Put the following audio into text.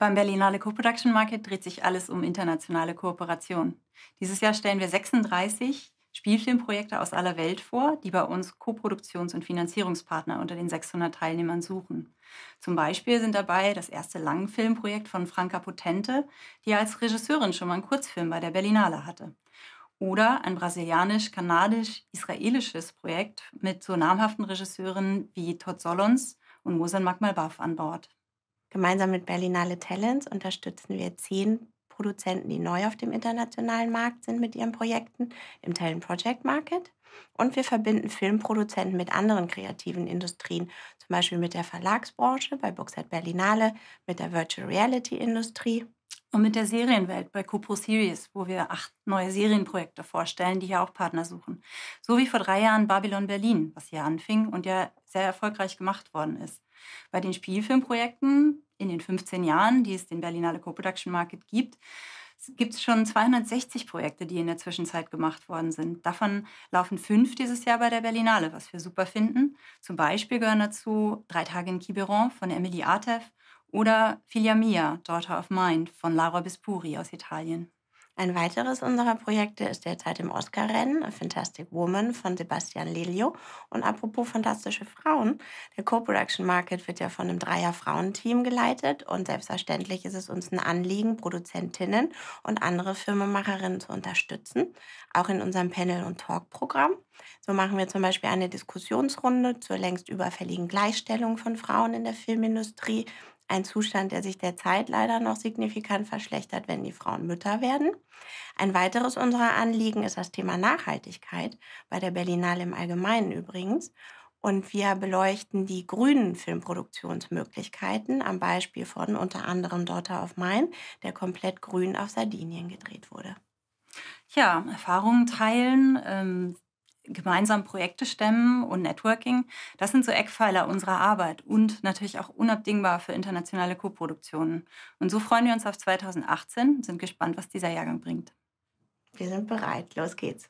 Beim Berlinale Co-Production Market dreht sich alles um internationale Kooperation. Dieses Jahr stellen wir 36 Spielfilmprojekte aus aller Welt vor, die bei uns Co-Produktions- und Finanzierungspartner unter den 600 Teilnehmern suchen. Zum Beispiel sind dabei das erste Langfilmprojekt von Franka Potente, die als Regisseurin schon mal einen Kurzfilm bei der Berlinale hatte. Oder ein brasilianisch-kanadisch-israelisches Projekt mit so namhaften Regisseuren wie Todd Solons und Mosan Makmalbaf an Bord. Gemeinsam mit Berlinale Talents unterstützen wir zehn Produzenten, die neu auf dem internationalen Markt sind mit ihren Projekten im Talent Project Market. Und wir verbinden Filmproduzenten mit anderen kreativen Industrien, zum Beispiel mit der Verlagsbranche bei Bookside Berlinale, mit der Virtual Reality Industrie. Und mit der Serienwelt bei Cupro Series, wo wir acht neue Serienprojekte vorstellen, die hier auch Partner suchen. So wie vor drei Jahren Babylon Berlin, was hier anfing und ja sehr erfolgreich gemacht worden ist. Bei den Spielfilmprojekten in den 15 Jahren, die es den Berlinale Co-Production Market gibt, gibt es schon 260 Projekte, die in der Zwischenzeit gemacht worden sind. Davon laufen fünf dieses Jahr bei der Berlinale, was wir super finden. Zum Beispiel gehören dazu Drei Tage in Quiberon von Emily Artef oder Filia Mia, Daughter of Mind von Lara Bispuri aus Italien. Ein weiteres unserer Projekte ist derzeit im Oscar-Rennen Fantastic Woman von Sebastian Lelio. Und apropos fantastische Frauen, der Co-Production Market wird ja von einem Dreier-Frauenteam geleitet und selbstverständlich ist es uns ein Anliegen, Produzentinnen und andere Filmemacherinnen zu unterstützen, auch in unserem Panel- und Talk-Programm. So machen wir zum Beispiel eine Diskussionsrunde zur längst überfälligen Gleichstellung von Frauen in der Filmindustrie ein Zustand, der sich derzeit leider noch signifikant verschlechtert, wenn die Frauen Mütter werden. Ein weiteres unserer Anliegen ist das Thema Nachhaltigkeit, bei der Berlinale im Allgemeinen übrigens. Und wir beleuchten die grünen Filmproduktionsmöglichkeiten am Beispiel von unter anderem Daughter of Mine, der komplett grün auf Sardinien gedreht wurde. Ja, Erfahrungen teilen, ähm, gemeinsam Projekte stemmen und Networking, das sind so Eckpfeiler unserer Arbeit und natürlich auch unabdingbar für internationale Co-Produktionen. Und so freuen wir uns auf 2018 und sind gespannt, was dieser Jahrgang bringt. Wir sind bereit. Los geht's.